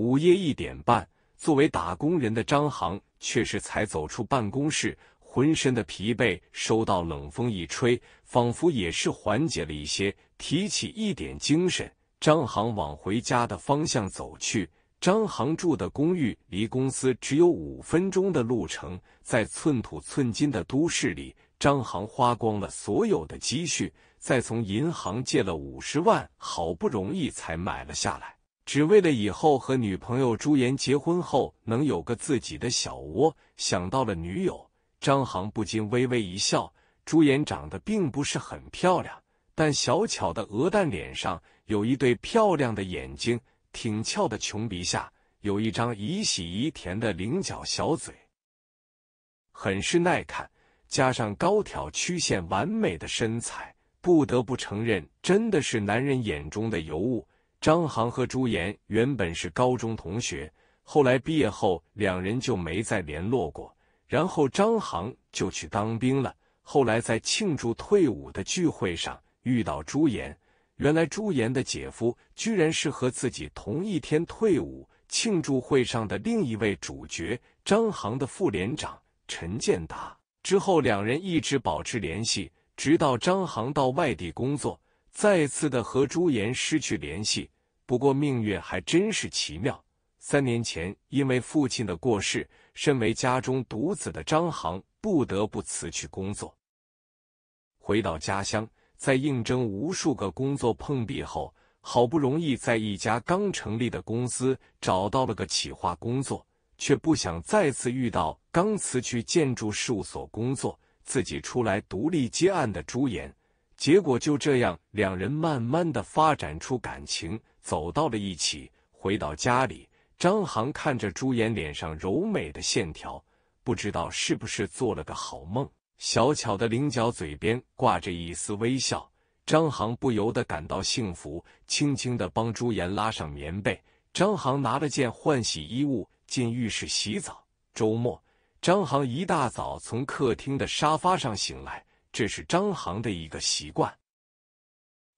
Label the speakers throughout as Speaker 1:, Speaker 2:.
Speaker 1: 午夜一点半，作为打工人的张航却是才走出办公室，浑身的疲惫收到冷风一吹，仿佛也是缓解了一些，提起一点精神，张航往回家的方向走去。张航住的公寓离公司只有五分钟的路程，在寸土寸金的都市里，张航花光了所有的积蓄，再从银行借了五十万，好不容易才买了下来。只为了以后和女朋友朱颜结婚后能有个自己的小窝。想到了女友，张航不禁微微一笑。朱颜长得并不是很漂亮，但小巧的鹅蛋脸上有一对漂亮的眼睛，挺翘的穷鼻下有一张宜喜宜甜的菱角小嘴，很是耐看。加上高挑、曲线完美的身材，不得不承认，真的是男人眼中的尤物。张航和朱岩原本是高中同学，后来毕业后两人就没再联络过。然后张航就去当兵了，后来在庆祝退伍的聚会上遇到朱岩。原来朱岩的姐夫居然是和自己同一天退伍，庆祝会上的另一位主角张航的副连长陈建达。之后两人一直保持联系，直到张航到外地工作。再次的和朱颜失去联系。不过命运还真是奇妙。三年前，因为父亲的过世，身为家中独子的张航不得不辞去工作，回到家乡。在应征无数个工作碰壁后，好不容易在一家刚成立的公司找到了个企划工作，却不想再次遇到刚辞去建筑事务所工作、自己出来独立接案的朱颜。结果就这样，两人慢慢的发展出感情，走到了一起。回到家里，张航看着朱颜脸上柔美的线条，不知道是不是做了个好梦。小巧的菱角嘴边挂着一丝微笑，张航不由得感到幸福，轻轻的帮朱颜拉上棉被。张航拿了件换洗衣物进浴室洗澡。周末，张航一大早从客厅的沙发上醒来。这是张航的一个习惯。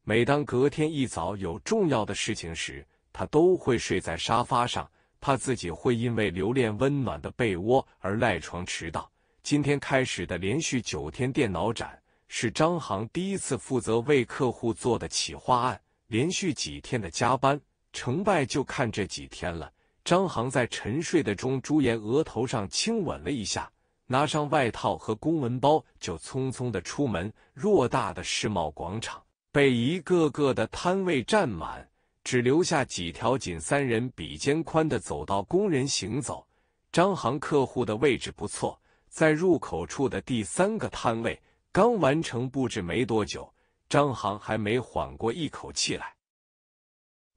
Speaker 1: 每当隔天一早有重要的事情时，他都会睡在沙发上，怕自己会因为留恋温暖的被窝而赖床迟到。今天开始的连续九天电脑展是张航第一次负责为客户做的企划案，连续几天的加班，成败就看这几天了。张航在沉睡的中，朱颜额头上亲吻了一下。拿上外套和公文包，就匆匆的出门。偌大的世贸广场被一个个的摊位占满，只留下几条仅三人比肩宽的走道供人行走。张航客户的位置不错，在入口处的第三个摊位。刚完成布置没多久，张航还没缓过一口气来，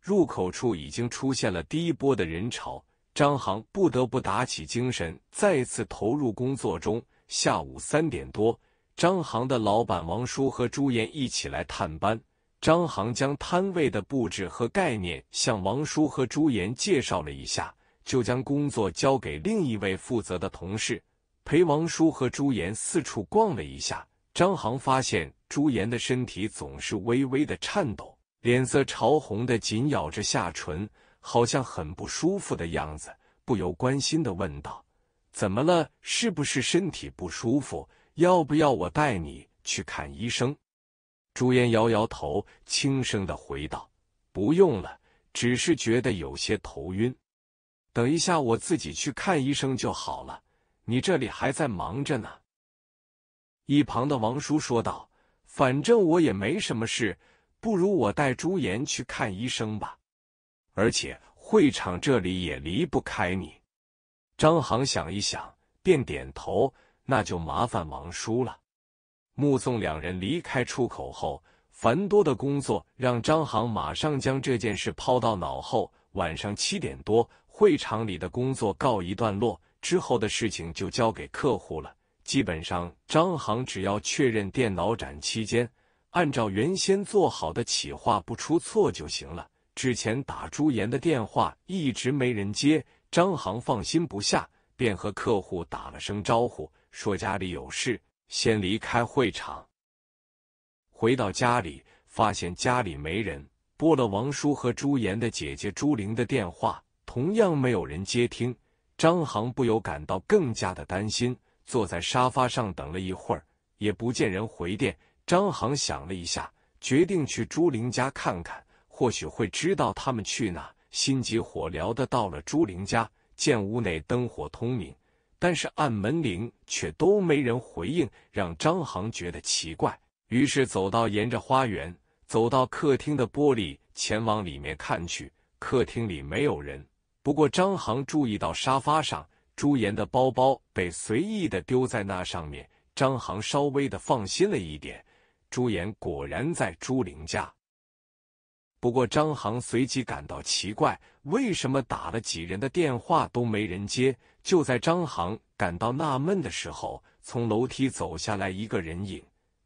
Speaker 1: 入口处已经出现了第一波的人潮。张航不得不打起精神，再次投入工作中。下午三点多，张航的老板王叔和朱岩一起来探班。张航将摊位的布置和概念向王叔和朱岩介绍了一下，就将工作交给另一位负责的同事，陪王叔和朱岩四处逛了一下。张航发现朱岩的身体总是微微的颤抖，脸色潮红的紧咬着下唇。好像很不舒服的样子，不由关心的问道：“怎么了？是不是身体不舒服？要不要我带你去看医生？”朱颜摇摇头，轻声的回道：“不用了，只是觉得有些头晕。等一下我自己去看医生就好了。你这里还在忙着呢。”一旁的王叔说道：“反正我也没什么事，不如我带朱颜去看医生吧。”而且会场这里也离不开你。张航想一想，便点头。那就麻烦王叔了。目送两人离开出口后，繁多的工作让张航马上将这件事抛到脑后。晚上七点多，会场里的工作告一段落之后的事情就交给客户了。基本上，张航只要确认电脑展期间按照原先做好的企划不出错就行了。之前打朱岩的电话一直没人接，张航放心不下，便和客户打了声招呼，说家里有事，先离开会场。回到家里，发现家里没人，拨了王叔和朱岩的姐姐朱玲的电话，同样没有人接听。张航不由感到更加的担心，坐在沙发上等了一会儿，也不见人回电。张航想了一下，决定去朱玲家看看。或许会知道他们去哪，心急火燎的到了朱玲家，见屋内灯火通明，但是按门铃却都没人回应，让张航觉得奇怪。于是走到沿着花园，走到客厅的玻璃，前往里面看去。客厅里没有人，不过张航注意到沙发上朱颜的包包被随意的丢在那上面，张航稍微的放心了一点。朱颜果然在朱玲家。不过张航随即感到奇怪，为什么打了几人的电话都没人接？就在张航感到纳闷的时候，从楼梯走下来一个人影。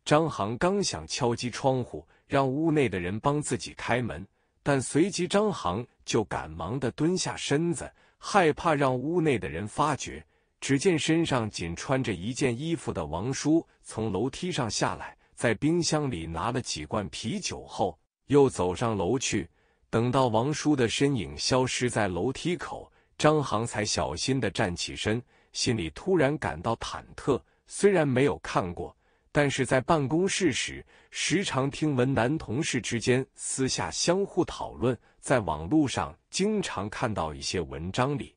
Speaker 1: 张航刚想敲击窗户，让屋内的人帮自己开门，但随即张航就赶忙的蹲下身子，害怕让屋内的人发觉。只见身上仅穿着一件衣服的王叔从楼梯上下来，在冰箱里拿了几罐啤酒后。又走上楼去，等到王叔的身影消失在楼梯口，张航才小心的站起身，心里突然感到忐忑。虽然没有看过，但是在办公室时，时常听闻男同事之间私下相互讨论，在网络上经常看到一些文章里，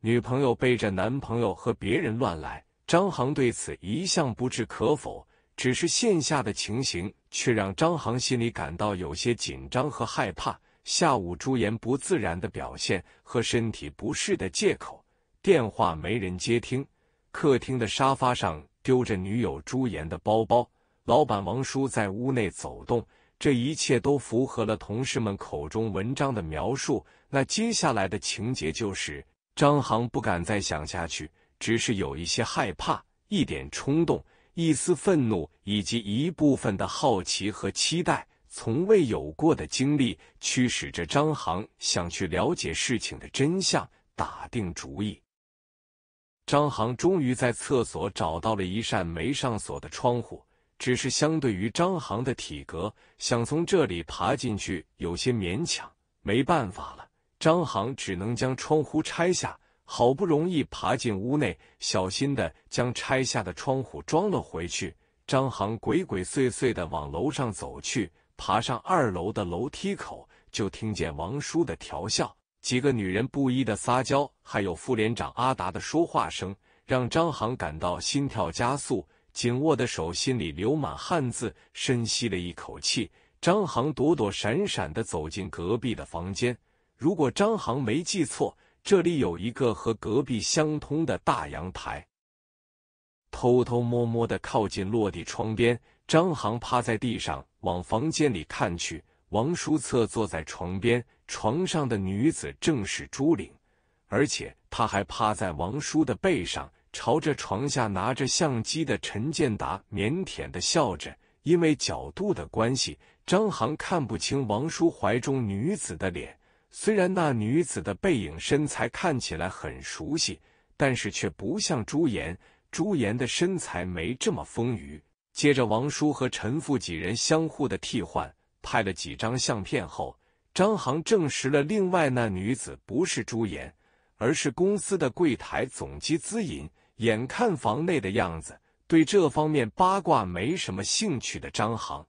Speaker 1: 女朋友背着男朋友和别人乱来。张航对此一向不置可否。只是线下的情形却让张航心里感到有些紧张和害怕。下午朱颜不自然的表现和身体不适的借口，电话没人接听，客厅的沙发上丢着女友朱颜的包包，老板王叔在屋内走动，这一切都符合了同事们口中文章的描述。那接下来的情节就是张航不敢再想下去，只是有一些害怕，一点冲动。一丝愤怒，以及一部分的好奇和期待，从未有过的经历，驱使着张航想去了解事情的真相。打定主意，张航终于在厕所找到了一扇没上锁的窗户，只是相对于张航的体格，想从这里爬进去有些勉强。没办法了，张航只能将窗户拆下。好不容易爬进屋内，小心的将拆下的窗户装了回去。张航鬼鬼祟祟的往楼上走去，爬上二楼的楼梯口，就听见王叔的调笑，几个女人不一的撒娇，还有副连长阿达的说话声，让张航感到心跳加速，紧握的手心里流满汗渍，深吸了一口气。张航躲躲闪闪的走进隔壁的房间。如果张航没记错。这里有一个和隔壁相通的大阳台。偷偷摸摸的靠近落地窗边，张航趴在地上往房间里看去。王叔策坐在床边，床上的女子正是朱玲，而且他还趴在王叔的背上，朝着床下拿着相机的陈建达腼腆的笑着。因为角度的关系，张航看不清王叔怀中女子的脸。虽然那女子的背影、身材看起来很熟悉，但是却不像朱颜。朱颜的身材没这么丰腴。接着，王叔和陈父几人相互的替换，拍了几张相片后，张航证实了另外那女子不是朱颜，而是公司的柜台总机资引眼看房内的样子，对这方面八卦没什么兴趣的张航，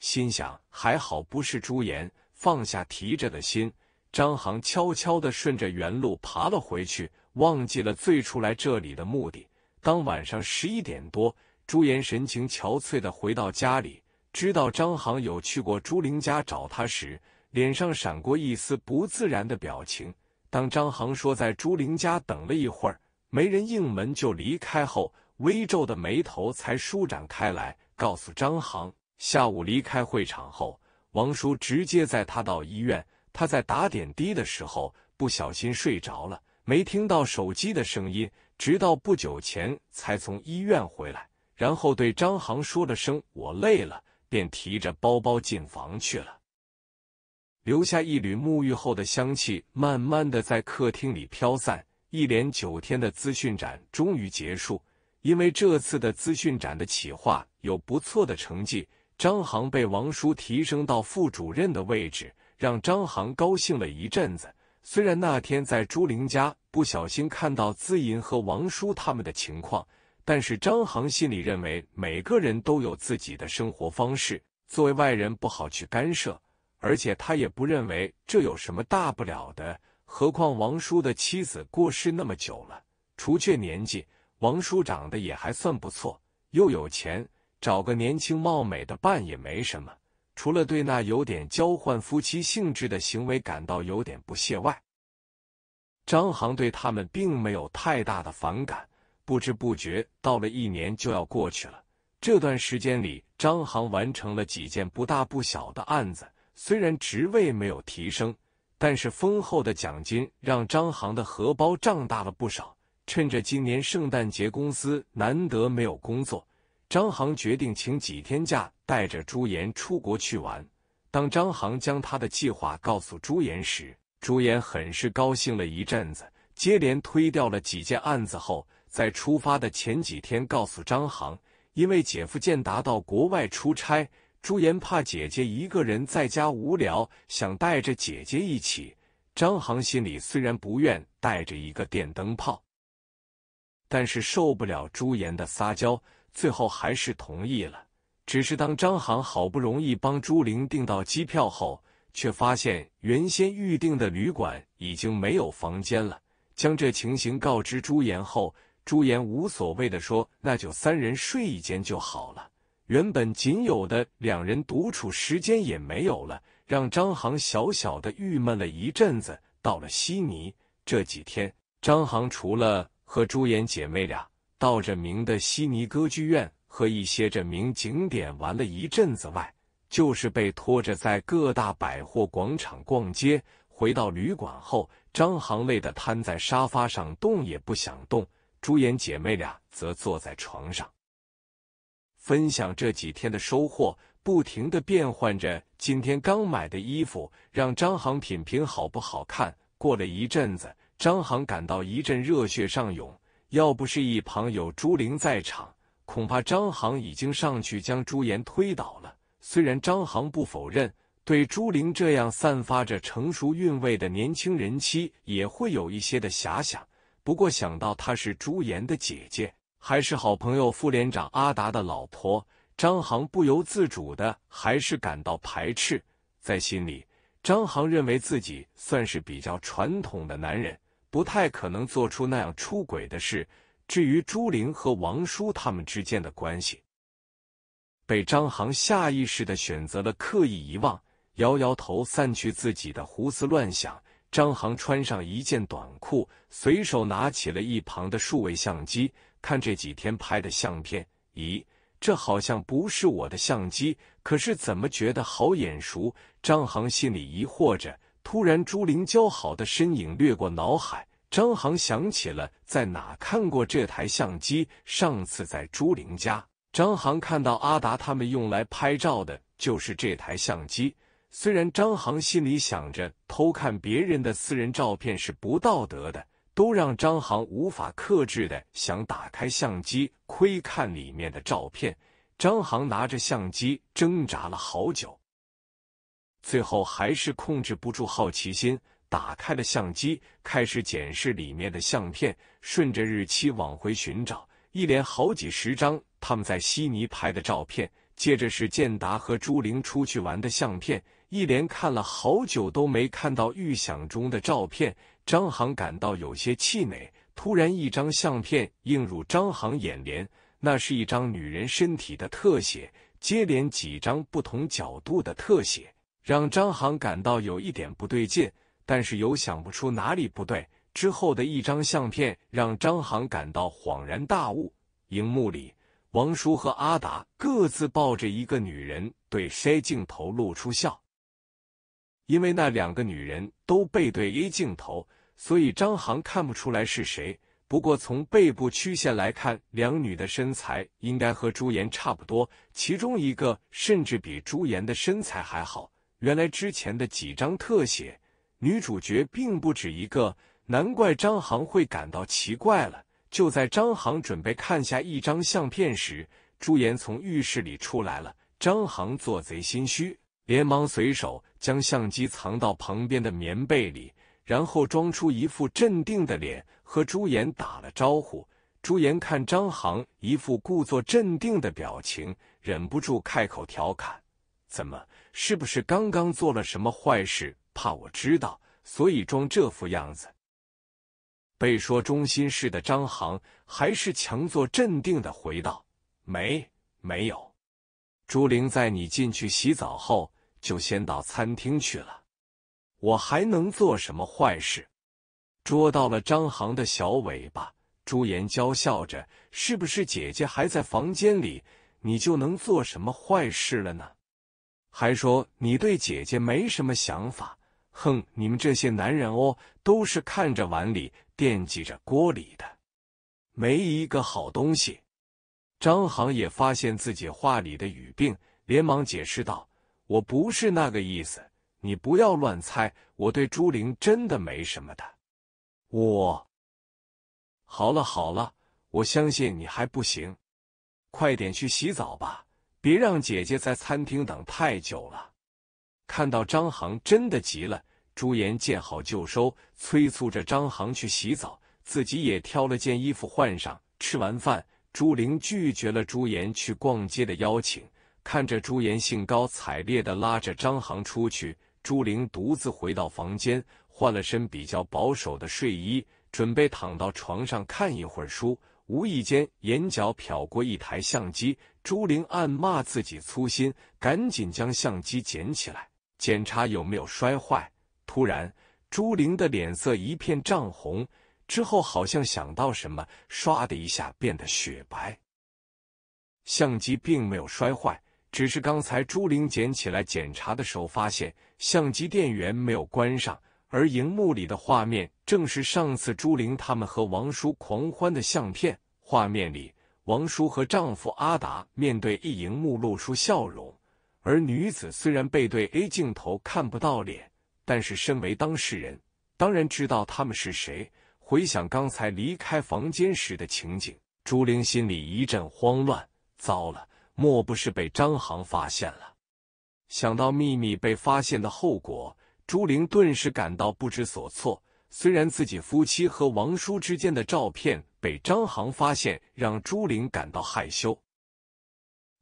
Speaker 1: 心想：还好不是朱颜。放下提着的心，张航悄悄的顺着原路爬了回去，忘记了最初来这里的目的。当晚上十一点多，朱颜神情憔悴的回到家里，知道张航有去过朱玲家找他时，脸上闪过一丝不自然的表情。当张航说在朱玲家等了一会儿，没人应门就离开后，微皱的眉头才舒展开来，告诉张航下午离开会场后。王叔直接载他到医院。他在打点滴的时候不小心睡着了，没听到手机的声音，直到不久前才从医院回来。然后对张航说了声“我累了”，便提着包包进房去了，留下一缕沐浴后的香气，慢慢的在客厅里飘散。一连九天的资讯展终于结束，因为这次的资讯展的企划有不错的成绩。张航被王叔提升到副主任的位置，让张航高兴了一阵子。虽然那天在朱玲家不小心看到资银和王叔他们的情况，但是张航心里认为每个人都有自己的生活方式，作为外人不好去干涉，而且他也不认为这有什么大不了的。何况王叔的妻子过世那么久了，除却年纪，王叔长得也还算不错，又有钱。找个年轻貌美的伴也没什么，除了对那有点交换夫妻性质的行为感到有点不屑外，张航对他们并没有太大的反感。不知不觉到了一年就要过去了，这段时间里，张航完成了几件不大不小的案子，虽然职位没有提升，但是丰厚的奖金让张航的荷包胀大了不少。趁着今年圣诞节，公司难得没有工作。张航决定请几天假，带着朱颜出国去玩。当张航将他的计划告诉朱颜时，朱颜很是高兴了一阵子，接连推掉了几件案子后，在出发的前几天告诉张航，因为姐夫建达到国外出差，朱颜怕姐姐一个人在家无聊，想带着姐姐一起。张航心里虽然不愿带着一个电灯泡，但是受不了朱颜的撒娇。最后还是同意了，只是当张航好不容易帮朱玲订到机票后，却发现原先预定的旅馆已经没有房间了。将这情形告知朱颜后，朱颜无所谓的说：“那就三人睡一间就好了。”原本仅有的两人独处时间也没有了，让张航小小的郁闷了一阵子。到了悉尼这几天，张航除了和朱颜姐妹俩。到着名的悉尼歌剧院和一些着名景点玩了一阵子，外就是被拖着在各大百货广场逛街。回到旅馆后，张航累得瘫在沙发上，动也不想动。朱颜姐妹俩则坐在床上分享这几天的收获，不停的变换着今天刚买的衣服，让张航品评好不好看。过了一阵子，张航感到一阵热血上涌。要不是一旁有朱玲在场，恐怕张航已经上去将朱颜推倒了。虽然张航不否认对朱玲这样散发着成熟韵味的年轻人妻也会有一些的遐想，不过想到她是朱颜的姐姐，还是好朋友副连长阿达的老婆，张航不由自主的还是感到排斥。在心里，张航认为自己算是比较传统的男人。不太可能做出那样出轨的事。至于朱玲和王叔他们之间的关系，被张航下意识的选择了刻意遗忘，摇摇头，散去自己的胡思乱想。张航穿上一件短裤，随手拿起了一旁的数位相机，看这几天拍的相片。咦，这好像不是我的相机，可是怎么觉得好眼熟？张航心里疑惑着。突然，朱玲姣好的身影掠过脑海。张航想起了在哪看过这台相机，上次在朱玲家。张航看到阿达他们用来拍照的就是这台相机。虽然张航心里想着偷看别人的私人照片是不道德的，都让张航无法克制的想打开相机窥看里面的照片。张航拿着相机挣扎了好久。最后还是控制不住好奇心，打开了相机，开始检视里面的相片，顺着日期往回寻找，一连好几十张他们在悉尼拍的照片。接着是建达和朱玲出去玩的相片，一连看了好久都没看到预想中的照片。张航感到有些气馁。突然，一张相片映入张航眼帘，那是一张女人身体的特写，接连几张不同角度的特写。让张航感到有一点不对劲，但是又想不出哪里不对。之后的一张相片让张航感到恍然大悟。荧幕里，王叔和阿达各自抱着一个女人，对筛镜头露出笑。因为那两个女人都背对 A 镜头，所以张航看不出来是谁。不过从背部曲线来看，两女的身材应该和朱颜差不多，其中一个甚至比朱颜的身材还好。原来之前的几张特写，女主角并不止一个，难怪张航会感到奇怪了。就在张航准备看下一张相片时，朱颜从浴室里出来了。张航做贼心虚，连忙随手将相机藏到旁边的棉被里，然后装出一副镇定的脸和朱颜打了招呼。朱颜看张航一副故作镇定的表情，忍不住开口调侃。怎么？是不是刚刚做了什么坏事，怕我知道，所以装这副样子？被说中心事的张航还是强作镇定的回道：“没，没有。”朱玲在你进去洗澡后，就先到餐厅去了。我还能做什么坏事？捉到了张航的小尾巴，朱颜娇笑着：“是不是姐姐还在房间里，你就能做什么坏事了呢？”还说你对姐姐没什么想法，哼！你们这些男人哦，都是看着碗里惦记着锅里的，没一个好东西。张航也发现自己话里的语病，连忙解释道：“我不是那个意思，你不要乱猜，我对朱玲真的没什么的。”我，好了好了，我相信你还不行，快点去洗澡吧。别让姐姐在餐厅等太久了。看到张航真的急了，朱颜见好就收，催促着张航去洗澡，自己也挑了件衣服换上。吃完饭，朱玲拒绝了朱颜去逛街的邀请。看着朱颜兴高采烈的拉着张航出去，朱玲独自回到房间，换了身比较保守的睡衣，准备躺到床上看一会儿书。无意间眼角瞟过一台相机，朱玲暗骂自己粗心，赶紧将相机捡起来检查有没有摔坏。突然，朱玲的脸色一片涨红，之后好像想到什么，唰的一下变得雪白。相机并没有摔坏，只是刚才朱玲捡起来检查的时候，发现相机电源没有关上。而荧幕里的画面正是上次朱玲他们和王叔狂欢的相片。画面里，王叔和丈夫阿达面对一荧幕露出笑容，而女子虽然背对 A 镜头看不到脸，但是身为当事人，当然知道他们是谁。回想刚才离开房间时的情景，朱玲心里一阵慌乱。糟了，莫不是被张航发现了？想到秘密被发现的后果。朱玲顿时感到不知所措。虽然自己夫妻和王叔之间的照片被张航发现，让朱玲感到害羞，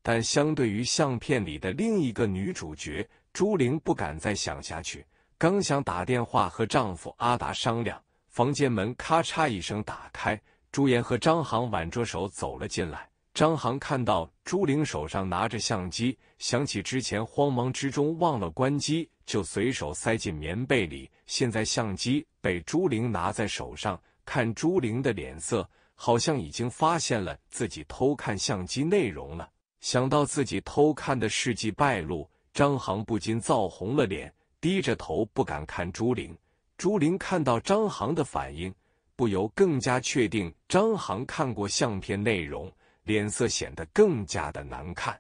Speaker 1: 但相对于相片里的另一个女主角，朱玲不敢再想下去。刚想打电话和丈夫阿达商量，房间门咔嚓一声打开，朱颜和张航挽着手走了进来。张航看到朱玲手上拿着相机，想起之前慌忙之中忘了关机，就随手塞进棉被里。现在相机被朱玲拿在手上，看朱玲的脸色，好像已经发现了自己偷看相机内容了。想到自己偷看的事迹败露，张航不禁燥红了脸，低着头不敢看朱玲。朱玲看到张航的反应，不由更加确定张航看过相片内容。脸色显得更加的难看，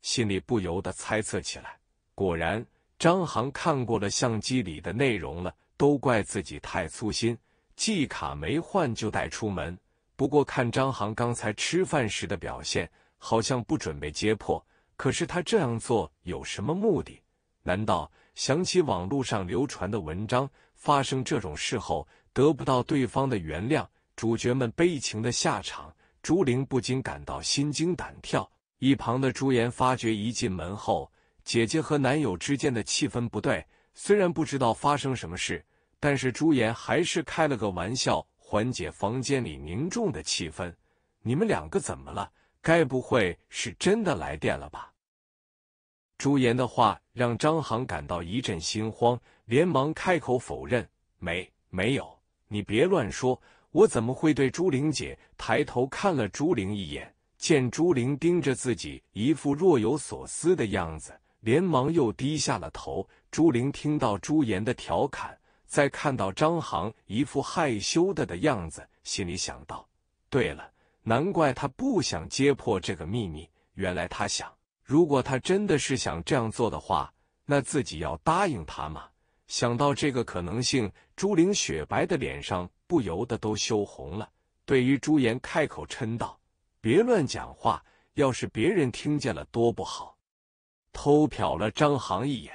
Speaker 1: 心里不由得猜测起来。果然，张航看过了相机里的内容了。都怪自己太粗心，季卡没换就带出门。不过，看张航刚才吃饭时的表现，好像不准备揭破。可是，他这样做有什么目的？难道想起网络上流传的文章，发生这种事后得不到对方的原谅，主角们悲情的下场？朱玲不禁感到心惊胆跳，一旁的朱颜发觉一进门后，姐姐和男友之间的气氛不对。虽然不知道发生什么事，但是朱颜还是开了个玩笑，缓解房间里凝重的气氛。“你们两个怎么了？该不会是真的来电了吧？”朱颜的话让张航感到一阵心慌，连忙开口否认：“没，没有，你别乱说。”我怎么会对朱玲姐抬头看了朱玲一眼？见朱玲盯着自己，一副若有所思的样子，连忙又低下了头。朱玲听到朱颜的调侃，再看到张航一副害羞的的样子，心里想到：对了，难怪他不想揭破这个秘密。原来他想，如果他真的是想这样做的话，那自己要答应他吗？想到这个可能性，朱玲雪白的脸上。不由得都羞红了，对于朱颜开口嗔道：“别乱讲话，要是别人听见了多不好。”偷瞟了张航一眼，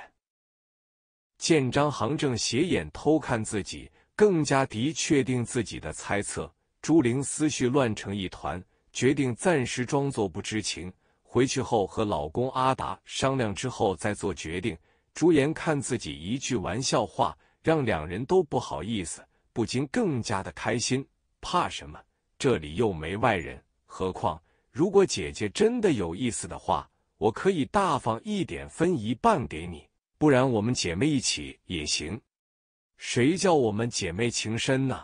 Speaker 1: 见张航正斜眼偷看自己，更加的确定自己的猜测。朱玲思绪乱成一团，决定暂时装作不知情，回去后和老公阿达商量之后再做决定。朱颜看自己一句玩笑话，让两人都不好意思。不禁更加的开心，怕什么？这里又没外人。何况如果姐姐真的有意思的话，我可以大方一点，分一半给你。不然我们姐妹一起也行。谁叫我们姐妹情深呢？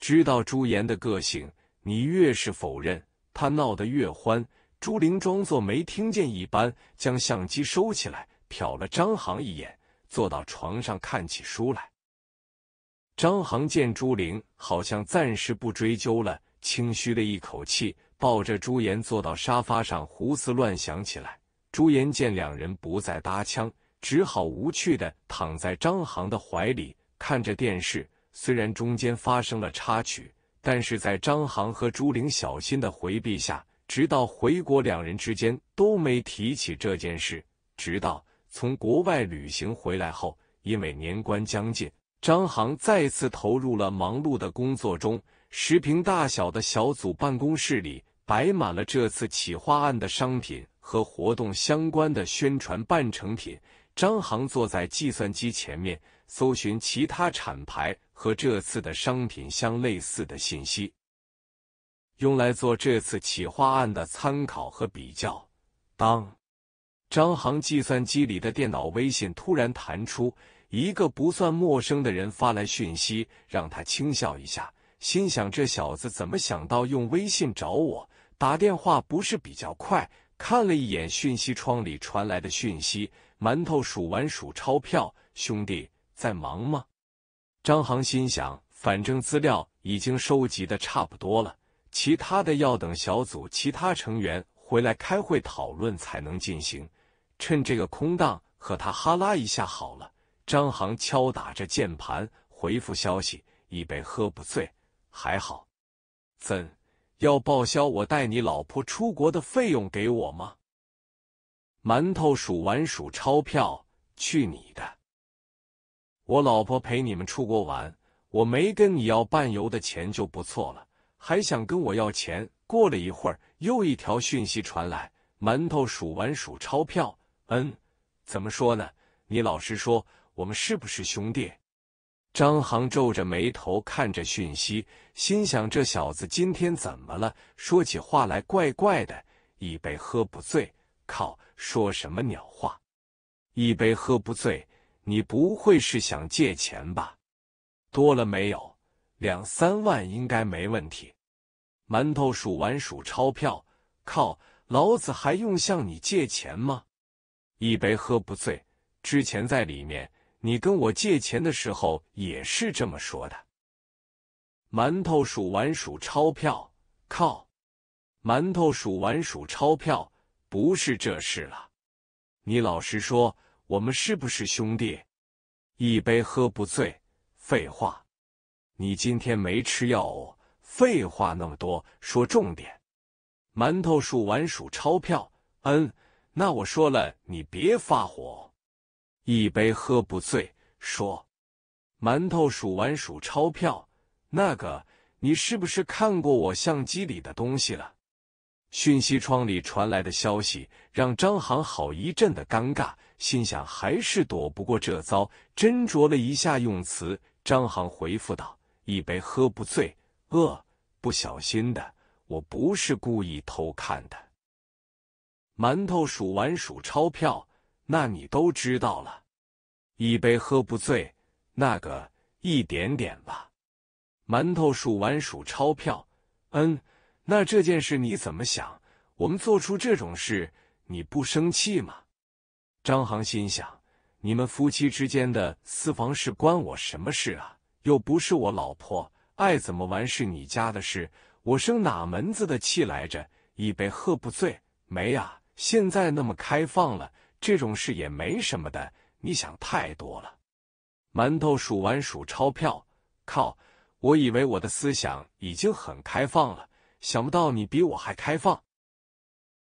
Speaker 1: 知道朱颜的个性，你越是否认，他闹得越欢。朱玲装作没听见一般，将相机收起来，瞟了张航一眼，坐到床上看起书来。张航见朱玲好像暂时不追究了，轻吁了一口气，抱着朱颜坐到沙发上，胡思乱想起来。朱颜见两人不再搭腔，只好无趣的躺在张航的怀里，看着电视。虽然中间发生了插曲，但是在张航和朱玲小心的回避下，直到回国，两人之间都没提起这件事。直到从国外旅行回来后，因为年关将近。张航再次投入了忙碌的工作中。十平大小的小组办公室里摆满了这次企划案的商品和活动相关的宣传半成品。张航坐在计算机前面，搜寻其他厂牌和这次的商品相类似的信息，用来做这次企划案的参考和比较。当张航计算机里的电脑微信突然弹出。一个不算陌生的人发来讯息，让他轻笑一下，心想：这小子怎么想到用微信找我？打电话不是比较快？看了一眼讯息窗里传来的讯息，馒头数完数钞票：“兄弟，在忙吗？”张航心想：反正资料已经收集的差不多了，其他的要等小组其他成员回来开会讨论才能进行。趁这个空档和他哈拉一下好了。张航敲打着键盘回复消息：“一杯喝不醉还好，怎要报销我带你老婆出国的费用给我吗？”馒头数完数钞票：“去你的！我老婆陪你们出国玩，我没跟你要半游的钱就不错了，还想跟我要钱？”过了一会儿，又一条讯息传来：“馒头数完数钞票。”“嗯，怎么说呢？你老实说。”我们是不是兄弟？张航皱着眉头看着讯息，心想：这小子今天怎么了？说起话来怪怪的。一杯喝不醉，靠！说什么鸟话？一杯喝不醉，你不会是想借钱吧？多了没有？两三万应该没问题。馒头数完数钞票，靠！老子还用向你借钱吗？一杯喝不醉，之前在里面。你跟我借钱的时候也是这么说的。馒头数完数钞票，靠！馒头数完数钞票，不是这事了。你老实说，我们是不是兄弟？一杯喝不醉，废话。你今天没吃药哦。废话那么多，说重点。馒头数完数钞票，嗯，那我说了，你别发火。一杯喝不醉，说，馒头数完数钞票，那个，你是不是看过我相机里的东西了？讯息窗里传来的消息让张航好一阵的尴尬，心想还是躲不过这遭。斟酌了一下用词，张航回复道：“一杯喝不醉，呃，不小心的，我不是故意偷看的。”馒头数完数钞票，那你都知道了。一杯喝不醉，那个一点点吧。馒头数完数钞票，嗯，那这件事你怎么想？我们做出这种事，你不生气吗？张航心想：你们夫妻之间的私房事关我什么事啊？又不是我老婆，爱怎么玩是你家的事，我生哪门子的气来着？一杯喝不醉，没啊。现在那么开放了，这种事也没什么的。你想太多了。馒头数完数钞票，靠！我以为我的思想已经很开放了，想不到你比我还开放。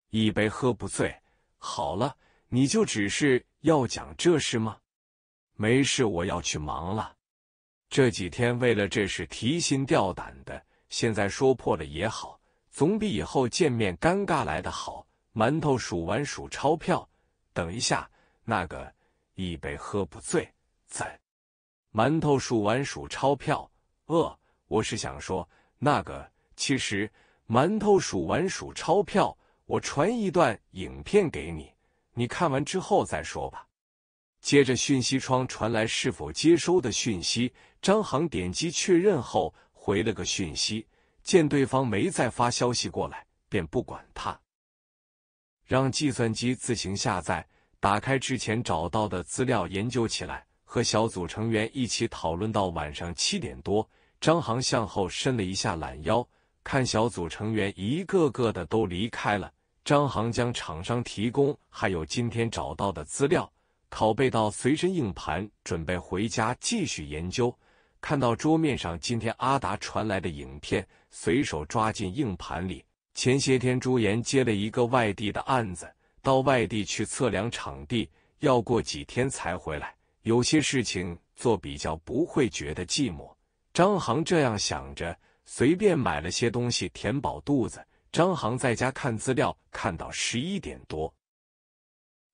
Speaker 1: 一杯喝不醉。好了，你就只是要讲这事吗？没事，我要去忙了。这几天为了这事提心吊胆的，现在说破了也好，总比以后见面尴尬来的好。馒头数完数钞票，等一下，那个。一杯喝不醉，怎？馒头数完数钞票，饿。我是想说那个，其实馒头数完数钞票，我传一段影片给你，你看完之后再说吧。接着，信息窗传来是否接收的讯息，张航点击确认后回了个讯息，见对方没再发消息过来，便不管他，让计算机自行下载。打开之前找到的资料研究起来，和小组成员一起讨论到晚上七点多。张航向后伸了一下懒腰，看小组成员一个个的都离开了。张航将厂商提供还有今天找到的资料拷贝到随身硬盘，准备回家继续研究。看到桌面上今天阿达传来的影片，随手抓进硬盘里。前些天朱岩接了一个外地的案子。到外地去测量场地，要过几天才回来。有些事情做比较不会觉得寂寞。张航这样想着，随便买了些东西填饱肚子。张航在家看资料，看到十一点多，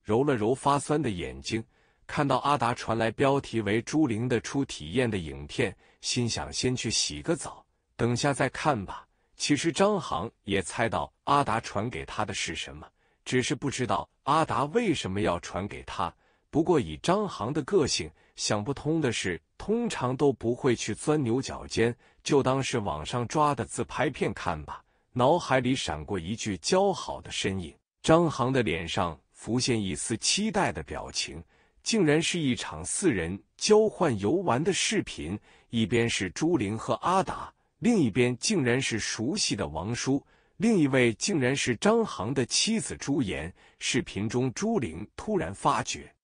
Speaker 1: 揉了揉发酸的眼睛，看到阿达传来标题为“朱玲的初体验”的影片，心想先去洗个澡，等下再看吧。其实张航也猜到阿达传给他的是什么。只是不知道阿达为什么要传给他。不过以张航的个性，想不通的是，通常都不会去钻牛角尖，就当是网上抓的自拍片看吧。脑海里闪过一句姣好的身影，张航的脸上浮现一丝期待的表情。竟然是一场四人交换游玩的视频，一边是朱玲和阿达，另一边竟然是熟悉的王叔。另一位竟然是张航的妻子朱颜。视频中，朱玲突然发觉，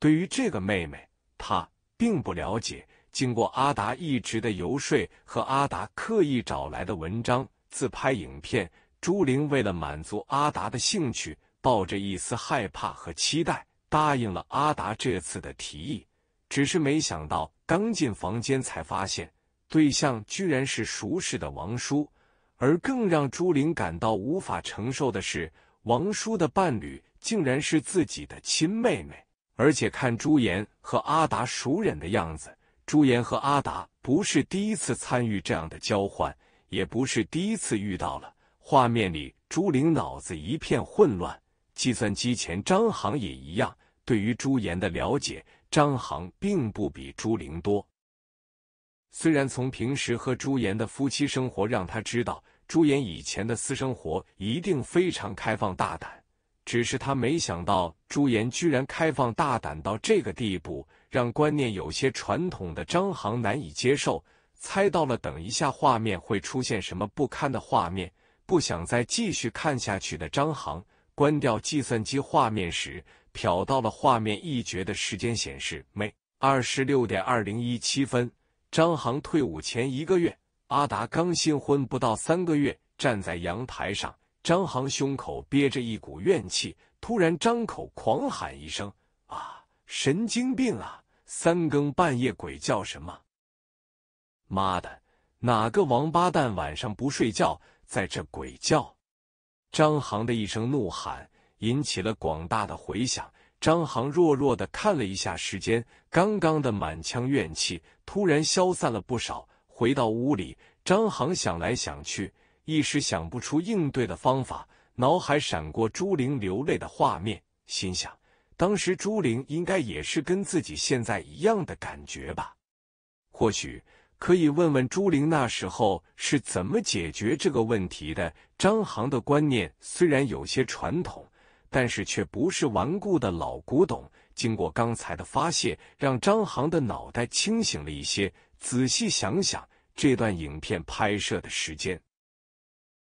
Speaker 1: 对于这个妹妹，她并不了解。经过阿达一直的游说和阿达刻意找来的文章、自拍影片，朱玲为了满足阿达的兴趣，抱着一丝害怕和期待，答应了阿达这次的提议。只是没想到，刚进房间才发现，对象居然是熟识的王叔。而更让朱玲感到无法承受的是，王叔的伴侣竟然是自己的亲妹妹。而且看朱颜和阿达熟人的样子，朱颜和阿达不是第一次参与这样的交换，也不是第一次遇到了。画面里，朱玲脑子一片混乱。计算机前，张航也一样。对于朱颜的了解，张航并不比朱玲多。虽然从平时和朱颜的夫妻生活，让他知道。朱颜以前的私生活一定非常开放大胆，只是他没想到朱颜居然开放大胆到这个地步，让观念有些传统的张航难以接受。猜到了，等一下画面会出现什么不堪的画面，不想再继续看下去的张航关掉计算机画面时，瞟到了画面一角的时间显示：每二十六点二零一七分。张航退伍前一个月。阿达刚新婚不到三个月，站在阳台上，张航胸口憋着一股怨气，突然张口狂喊一声：“啊，神经病啊！三更半夜鬼叫什么？妈的，哪个王八蛋晚上不睡觉在这鬼叫？”张航的一声怒喊引起了广大的回响。张航弱弱的看了一下时间，刚刚的满腔怨气突然消散了不少。回到屋里，张航想来想去，一时想不出应对的方法。脑海闪过朱玲流泪的画面，心想：当时朱玲应该也是跟自己现在一样的感觉吧？或许可以问问朱玲那时候是怎么解决这个问题的。张航的观念虽然有些传统，但是却不是顽固的老古董。经过刚才的发泄，让张航的脑袋清醒了一些，仔细想想。这段影片拍摄的时间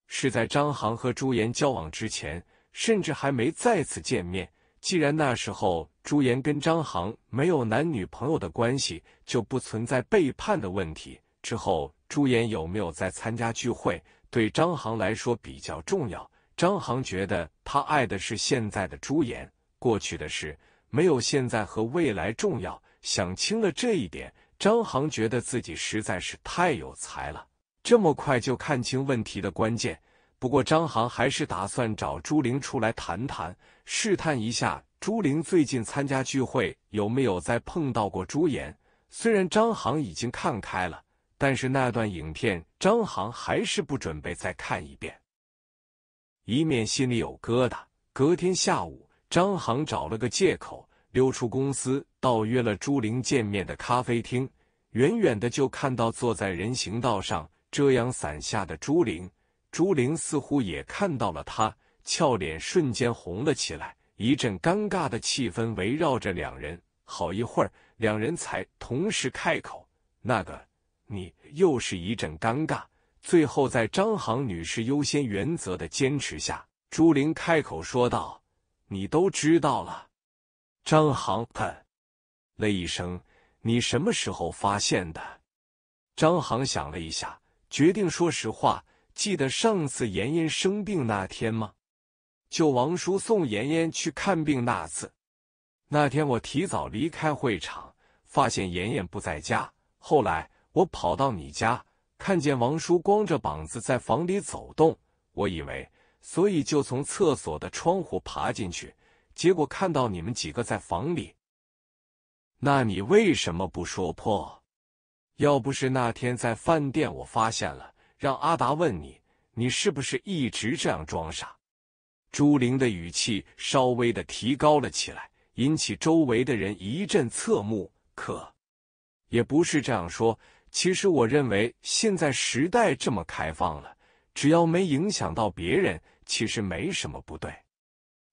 Speaker 1: 是在张航和朱颜交往之前，甚至还没再次见面。既然那时候朱颜跟张航没有男女朋友的关系，就不存在背叛的问题。之后朱颜有没有再参加聚会，对张航来说比较重要。张航觉得他爱的是现在的朱颜，过去的事没有现在和未来重要。想清了这一点。张航觉得自己实在是太有才了，这么快就看清问题的关键。不过，张航还是打算找朱玲出来谈谈，试探一下朱玲最近参加聚会有没有再碰到过朱颜。虽然张航已经看开了，但是那段影片张航还是不准备再看一遍，以免心里有疙瘩。隔天下午，张航找了个借口溜出公司。到约了朱玲见面的咖啡厅，远远的就看到坐在人行道上遮阳伞下的朱玲。朱玲似乎也看到了他，俏脸瞬间红了起来，一阵尴尬的气氛围绕着两人。好一会儿，两人才同时开口：“那个，你……”又是一阵尴尬。最后，在张航女士优先原则的坚持下，朱玲开口说道：“你都知道了，张航。”了一声，你什么时候发现的？张航想了一下，决定说实话。记得上次妍妍生病那天吗？就王叔送妍妍去看病那次。那天我提早离开会场，发现妍妍不在家。后来我跑到你家，看见王叔光着膀子在房里走动，我以为，所以就从厕所的窗户爬进去，结果看到你们几个在房里。那你为什么不说破？要不是那天在饭店，我发现了，让阿达问你，你是不是一直这样装傻？朱玲的语气稍微的提高了起来，引起周围的人一阵侧目。可也不是这样说，其实我认为现在时代这么开放了，只要没影响到别人，其实没什么不对。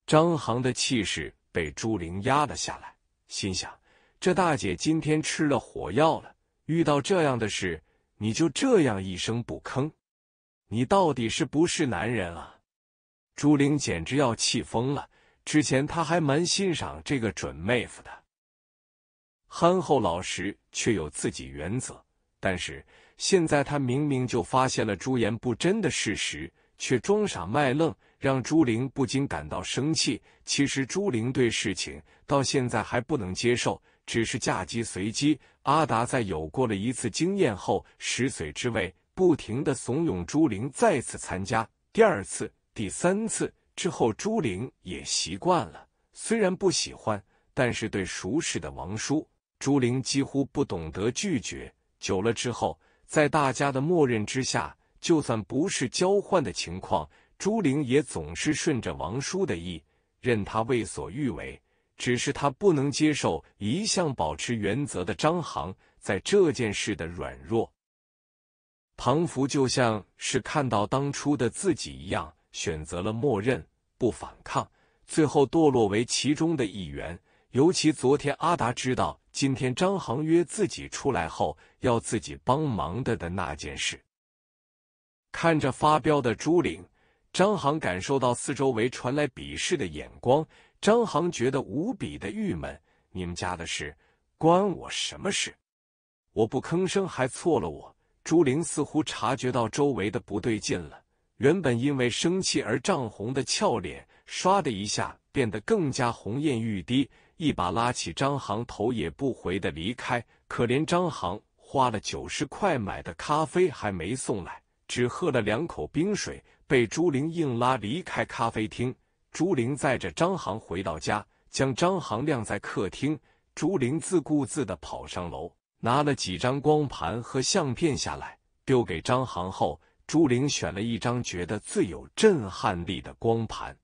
Speaker 1: 张航的气势被朱玲压了下来，心想。这大姐今天吃了火药了，遇到这样的事你就这样一声不吭，你到底是不是男人啊？朱玲简直要气疯了。之前她还蛮欣赏这个准妹夫的，憨厚老实，却有自己原则。但是现在她明明就发现了朱颜不真的事实，却装傻卖愣，让朱玲不禁感到生气。其实朱玲对事情到现在还不能接受。只是嫁鸡随鸡。阿达在有过了一次经验后，食髓之味，不停的怂恿朱玲再次参加，第二次、第三次之后，朱玲也习惯了。虽然不喜欢，但是对熟识的王叔，朱玲几乎不懂得拒绝。久了之后，在大家的默认之下，就算不是交换的情况，朱玲也总是顺着王叔的意，任他为所欲为。只是他不能接受一向保持原则的张航在这件事的软弱。庞福就像是看到当初的自己一样，选择了默认不反抗，最后堕落为其中的一员。尤其昨天阿达知道今天张航约自己出来后要自己帮忙的的那件事，看着发飙的朱玲，张航感受到四周围传来鄙视的眼光。张航觉得无比的郁闷，你们家的事关我什么事？我不吭声，还错了我。朱玲似乎察觉到周围的不对劲了，原本因为生气而涨红的俏脸，唰的一下变得更加红艳欲滴，一把拉起张航，头也不回的离开。可怜张航花了九十块买的咖啡还没送来，只喝了两口冰水，被朱玲硬拉离开咖啡厅。朱玲载着张航回到家，将张航晾在客厅。朱玲自顾自的跑上楼，拿了几张光盘和相片下来，丢给张航后，朱玲选了一张觉得最有震撼力的光盘，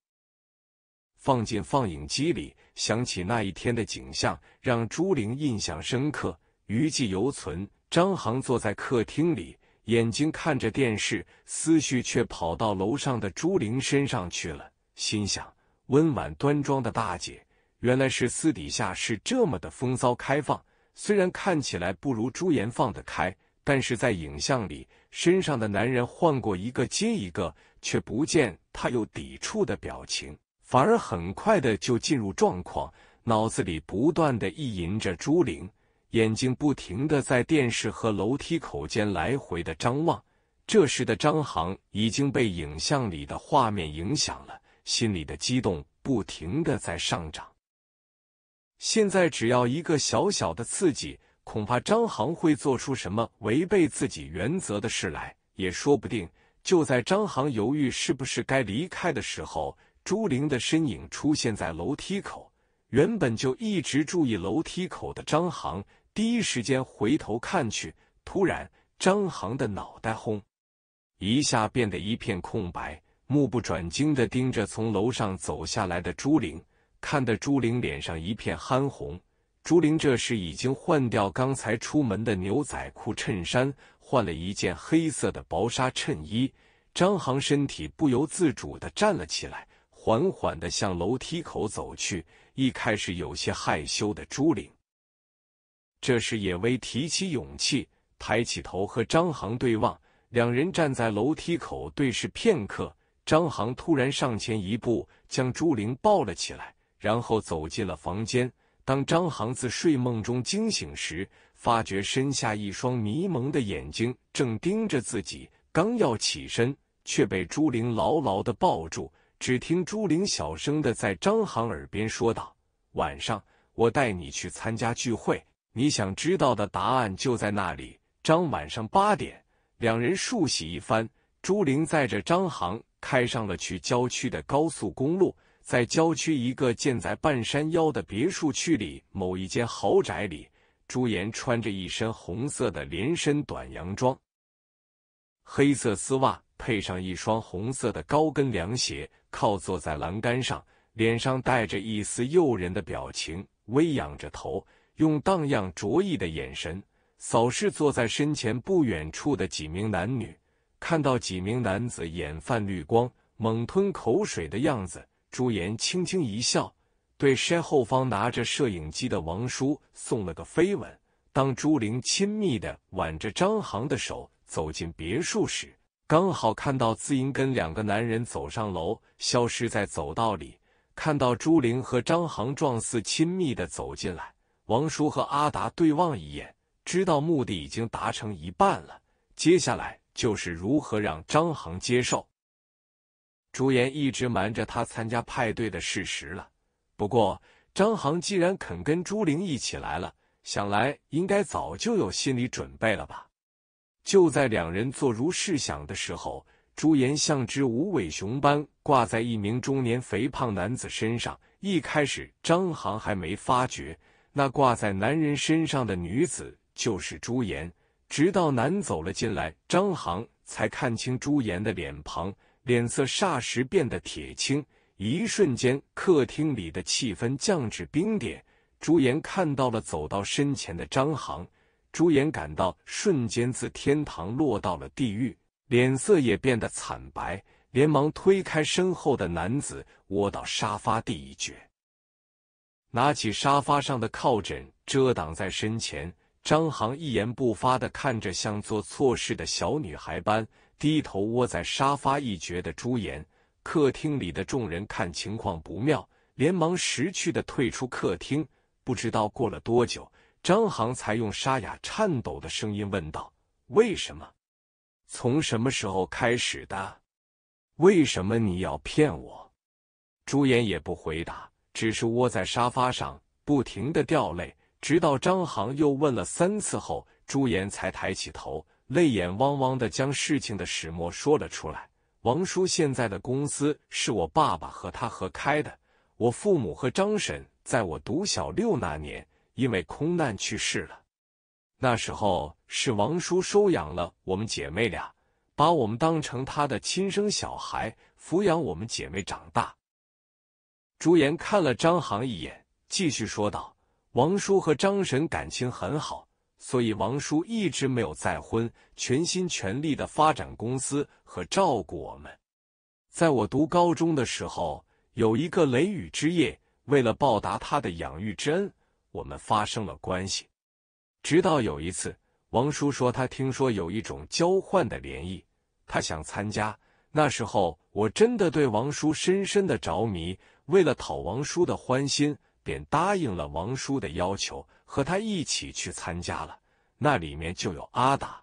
Speaker 1: 放进放映机里。想起那一天的景象，让朱玲印象深刻，余悸犹存。张航坐在客厅里，眼睛看着电视，思绪却跑到楼上的朱玲身上去了。心想，温婉端庄的大姐原来是私底下是这么的风骚开放。虽然看起来不如朱颜放得开，但是在影像里，身上的男人换过一个接一个，却不见他有抵触的表情，反而很快的就进入状况，脑子里不断的意淫着朱玲，眼睛不停的在电视和楼梯口间来回的张望。这时的张航已经被影像里的画面影响了。心里的激动不停的在上涨。现在只要一个小小的刺激，恐怕张航会做出什么违背自己原则的事来，也说不定。就在张航犹豫是不是该离开的时候，朱玲的身影出现在楼梯口。原本就一直注意楼梯口的张航，第一时间回头看去，突然，张航的脑袋轰一下变得一片空白。目不转睛地盯着从楼上走下来的朱玲，看得朱玲脸上一片憨红。朱玲这时已经换掉刚才出门的牛仔裤、衬衫，换了一件黑色的薄纱衬衣。张航身体不由自主地站了起来，缓缓地向楼梯口走去。一开始有些害羞的朱玲，这时也微提起勇气，抬起头和张航对望。两人站在楼梯口对视片刻。张航突然上前一步，将朱玲抱了起来，然后走进了房间。当张航自睡梦中惊醒时，发觉身下一双迷蒙的眼睛正盯着自己，刚要起身，却被朱玲牢牢的抱住。只听朱玲小声的在张航耳边说道：“晚上我带你去参加聚会，你想知道的答案就在那里。”张晚上八点，两人梳洗一番，朱玲载着张航。开上了去郊区的高速公路，在郊区一个建在半山腰的别墅区里，某一间豪宅里，朱颜穿着一身红色的连身短洋装，黑色丝袜配上一双红色的高跟凉鞋，靠坐在栏杆上，脸上带着一丝诱人的表情，微仰着头，用荡漾着意的眼神扫视坐在身前不远处的几名男女。看到几名男子眼泛绿光、猛吞口水的样子，朱颜轻轻一笑，对身后方拿着摄影机的王叔送了个飞吻。当朱玲亲密的挽着张航的手走进别墅时，刚好看到自英跟两个男人走上楼，消失在走道里。看到朱玲和张航状似亲密的走进来，王叔和阿达对望一眼，知道目的已经达成一半了。接下来。就是如何让张航接受。朱颜一直瞒着他参加派对的事实了。不过张航既然肯跟朱玲一起来了，想来应该早就有心理准备了吧。就在两人做如是想的时候，朱颜像只无尾熊般挂在一名中年肥胖男子身上。一开始张航还没发觉，那挂在男人身上的女子就是朱颜。直到男走了进来，张航才看清朱颜的脸庞，脸色霎时变得铁青。一瞬间，客厅里的气氛降至冰点。朱颜看到了走到身前的张航，朱颜感到瞬间自天堂落到了地狱，脸色也变得惨白，连忙推开身后的男子，窝到沙发第一角，拿起沙发上的靠枕遮挡在身前。张航一言不发的看着像做错事的小女孩般低头窝在沙发一角的朱颜，客厅里的众人看情况不妙，连忙识趣的退出客厅。不知道过了多久，张航才用沙哑颤抖的声音问道：“为什么？从什么时候开始的？为什么你要骗我？”朱颜也不回答，只是窝在沙发上，不停的掉泪。直到张航又问了三次后，朱颜才抬起头，泪眼汪汪的将事情的始末说了出来。王叔现在的公司是我爸爸和他合开的。我父母和张婶在我读小六那年，因为空难去世了。那时候是王叔收养了我们姐妹俩，把我们当成他的亲生小孩，抚养我们姐妹长大。朱颜看了张航一眼，继续说道。王叔和张婶感情很好，所以王叔一直没有再婚，全心全力的发展公司和照顾我们。在我读高中的时候，有一个雷雨之夜，为了报答他的养育之恩，我们发生了关系。直到有一次，王叔说他听说有一种交换的联谊，他想参加。那时候，我真的对王叔深深的着迷，为了讨王叔的欢心。便答应了王叔的要求，和他一起去参加了。那里面就有阿达。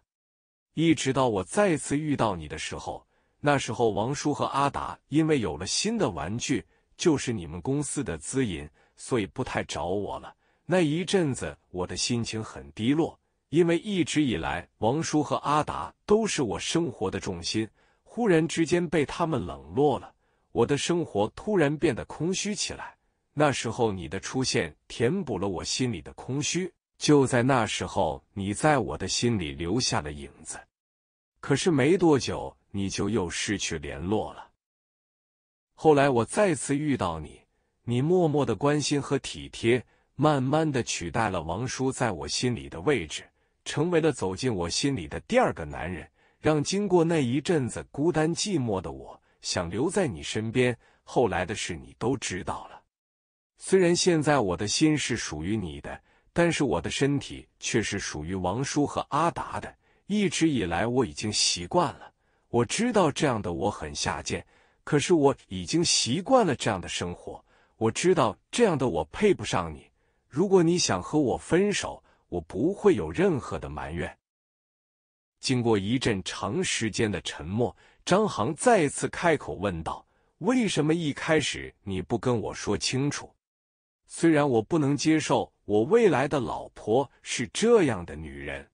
Speaker 1: 一直到我再次遇到你的时候，那时候王叔和阿达因为有了新的玩具，就是你们公司的资银，所以不太找我了。那一阵子，我的心情很低落，因为一直以来，王叔和阿达都是我生活的重心，忽然之间被他们冷落了，我的生活突然变得空虚起来。那时候你的出现填补了我心里的空虚，就在那时候你在我的心里留下了影子。可是没多久你就又失去联络了。后来我再次遇到你，你默默的关心和体贴，慢慢的取代了王叔在我心里的位置，成为了走进我心里的第二个男人，让经过那一阵子孤单寂寞的我，想留在你身边。后来的事你都知道了。虽然现在我的心是属于你的，但是我的身体却是属于王叔和阿达的。一直以来，我已经习惯了。我知道这样的我很下贱，可是我已经习惯了这样的生活。我知道这样的我配不上你。如果你想和我分手，我不会有任何的埋怨。经过一阵长时间的沉默，张航再次开口问道：“为什么一开始你不跟我说清楚？”虽然我不能接受我未来的老婆是这样的女人，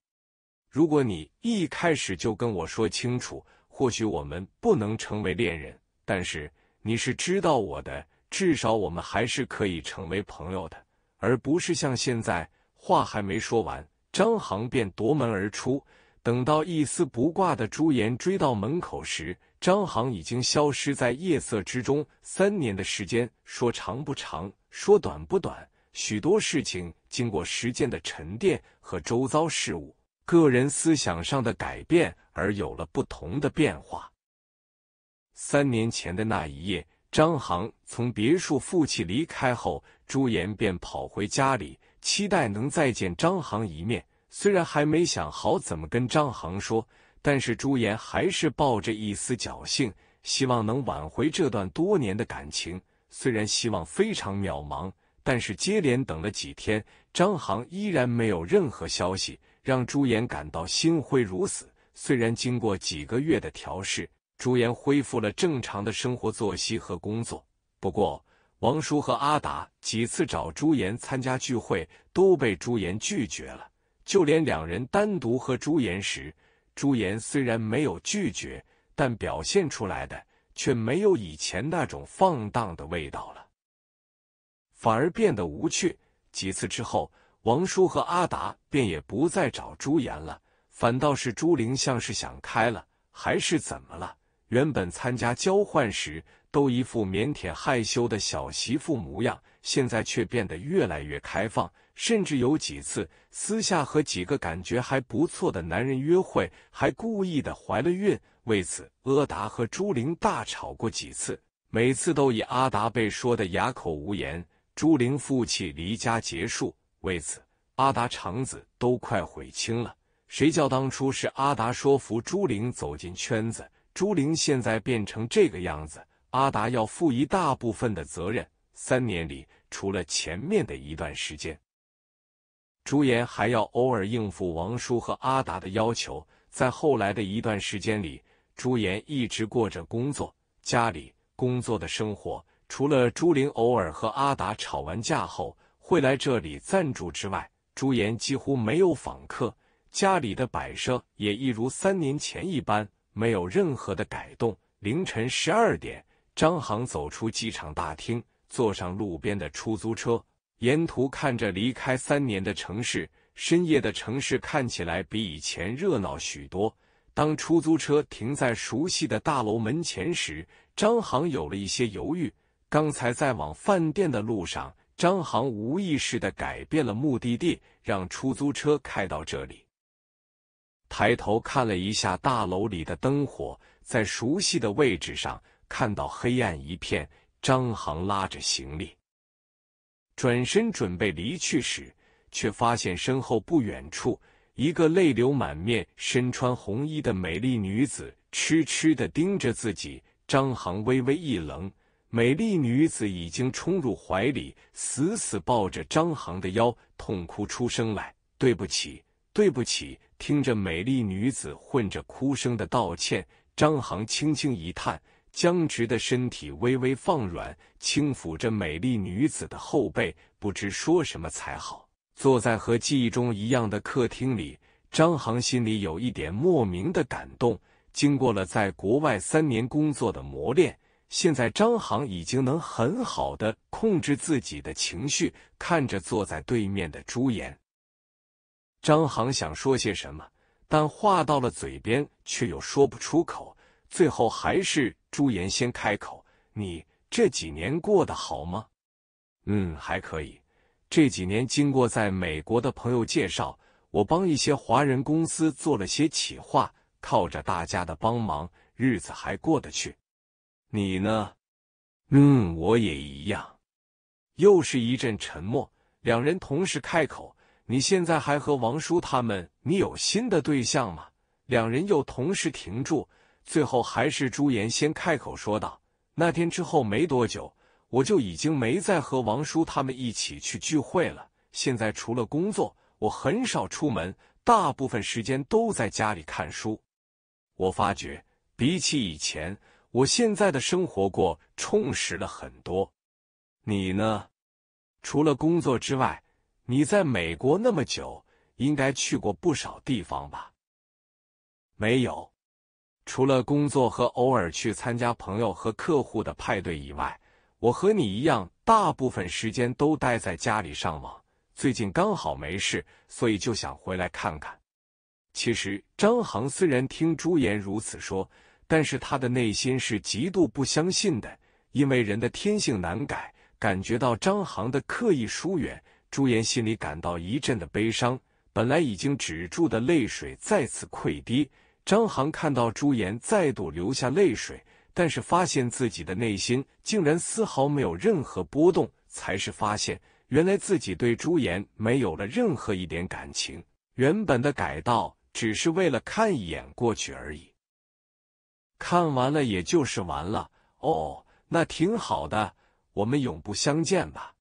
Speaker 1: 如果你一开始就跟我说清楚，或许我们不能成为恋人，但是你是知道我的，至少我们还是可以成为朋友的，而不是像现在。话还没说完，张航便夺门而出。等到一丝不挂的朱颜追到门口时，张航已经消失在夜色之中。三年的时间，说长不长，说短不短，许多事情经过时间的沉淀和周遭事物、个人思想上的改变而有了不同的变化。三年前的那一夜，张航从别墅负气离开后，朱颜便跑回家里，期待能再见张航一面。虽然还没想好怎么跟张航说，但是朱颜还是抱着一丝侥幸，希望能挽回这段多年的感情。虽然希望非常渺茫，但是接连等了几天，张航依然没有任何消息，让朱颜感到心灰如死。虽然经过几个月的调试，朱颜恢复了正常的生活作息和工作，不过王叔和阿达几次找朱颜参加聚会，都被朱颜拒绝了。就连两人单独和朱颜时，朱颜虽然没有拒绝，但表现出来的却没有以前那种放荡的味道了，反而变得无趣。几次之后，王叔和阿达便也不再找朱颜了，反倒是朱玲像是想开了，还是怎么了？原本参加交换时。都一副腼腆害羞的小媳妇模样，现在却变得越来越开放，甚至有几次私下和几个感觉还不错的男人约会，还故意的怀了孕。为此，阿达和朱玲大吵过几次，每次都以阿达被说的哑口无言，朱玲负气离家结束。为此，阿达肠子都快悔青了。谁叫当初是阿达说服朱玲走进圈子，朱玲现在变成这个样子。阿达要负一大部分的责任。三年里，除了前面的一段时间，朱颜还要偶尔应付王叔和阿达的要求。在后来的一段时间里，朱颜一直过着工作、家里工作的生活。除了朱玲偶尔和阿达吵完架后会来这里暂住之外，朱颜几乎没有访客。家里的摆设也一如三年前一般，没有任何的改动。凌晨十二点。张航走出机场大厅，坐上路边的出租车，沿途看着离开三年的城市。深夜的城市看起来比以前热闹许多。当出租车停在熟悉的大楼门前时，张航有了一些犹豫。刚才在往饭店的路上，张航无意识的改变了目的地，让出租车开到这里。抬头看了一下大楼里的灯火，在熟悉的位置上。看到黑暗一片，张航拉着行李转身准备离去时，却发现身后不远处一个泪流满面、身穿红衣的美丽女子痴痴的盯着自己。张航微微一愣，美丽女子已经冲入怀里，死死抱着张航的腰，痛哭出声来：“对不起，对不起！”听着美丽女子混着哭声的道歉，张航轻轻一叹。僵直的身体微微放软，轻抚着美丽女子的后背，不知说什么才好。坐在和记忆中一样的客厅里，张航心里有一点莫名的感动。经过了在国外三年工作的磨练，现在张航已经能很好的控制自己的情绪。看着坐在对面的朱颜，张航想说些什么，但话到了嘴边却又说不出口，最后还是。朱颜先开口：“你这几年过得好吗？”“嗯，还可以。这几年经过在美国的朋友介绍，我帮一些华人公司做了些企划，靠着大家的帮忙，日子还过得去。你呢？”“嗯，我也一样。”又是一阵沉默，两人同时开口：“你现在还和王叔他们？你有新的对象吗？”两人又同时停住。最后还是朱颜先开口说道：“那天之后没多久，我就已经没再和王叔他们一起去聚会了。现在除了工作，我很少出门，大部分时间都在家里看书。我发觉比起以前，我现在的生活过充实了很多。你呢？除了工作之外，你在美国那么久，应该去过不少地方吧？”“没有。”除了工作和偶尔去参加朋友和客户的派对以外，我和你一样，大部分时间都待在家里上网。最近刚好没事，所以就想回来看看。其实张航虽然听朱颜如此说，但是他的内心是极度不相信的，因为人的天性难改。感觉到张航的刻意疏远，朱颜心里感到一阵的悲伤，本来已经止住的泪水再次溃堤。张航看到朱颜再度流下泪水，但是发现自己的内心竟然丝毫没有任何波动，才是发现原来自己对朱颜没有了任何一点感情。原本的改道只是为了看一眼过去而已，看完了也就是完了。哦，那挺好的，我们永不相见吧。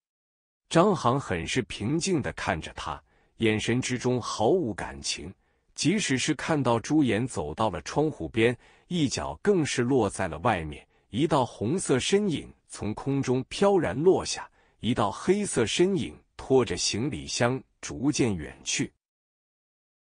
Speaker 1: 张航很是平静的看着他，眼神之中毫无感情。即使是看到朱颜走到了窗户边，一脚更是落在了外面，一道红色身影从空中飘然落下，一道黑色身影拖着行李箱逐渐远去。